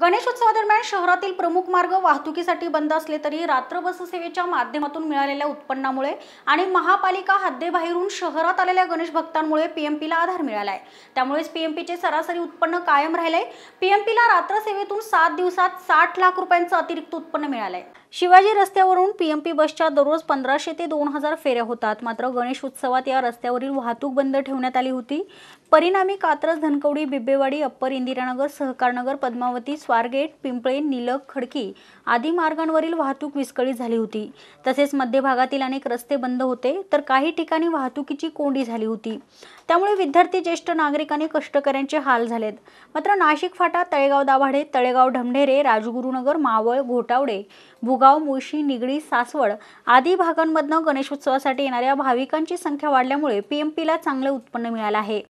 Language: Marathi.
गणेशोत्सवादरम्यान शहरातील प्रमुख मार्ग वाहतुकीसाठी बंद असले तरी रात्र सेवेच्या माध्यमातून मिळालेल्या उत्पन्नामुळे आणि महापालिका हद्देबाहेरून शहरात आलेल्या गणेश भक्तांमुळे पीएमपीला आधार मिळालाय त्यामुळेच पीएमपीचे सरासरी उत्पन्न कायम राहिले पीएमपीला रात्र सेवेतून सात दिवसात साठ लाख रुपयांचं अतिरिक्त उत्पन्न मिळालंय शिवाजी रस्त्यावरून पीएमपी बसच्या दररोज पंधराशे ते दोन हजार फेऱ्या होतात मात्र गणेश उत्सवात या रस्त्यावरील वाहतूक बंद ठेवण्यात आली होती परिणामी कात्रज धनकवडी बिब्बेवाडी अप्पर इंदिरानगर सहकारनगर पद्मावती स्वारगेट पिंपळे निलक खडकी आदी मार्गांवरील वाहतूक विस्कळीत झाली होती तसेच मध्य भागातील अनेक रस्ते बंद होते तर काही ठिकाणी वाहतुकीची कोंडी झाली होती त्यामुळे विद्यार्थी ज्येष्ठ नागरिकांनी कष्टकऱ्यांचे हाल झालेत मात्र नाशिक फाटा तळेगाव दाभाडे तळेगाव ढमढेरे राजगुरुनगर मावळ घोटावडे भुगाव मुळशी निगडी सासवड आदी भागांमधनं गणेशोत्सवासाठी येणाऱ्या भाविकांची संख्या वाढल्यामुळे पीएमपीला चांगले उत्पन्न मिळालं आहे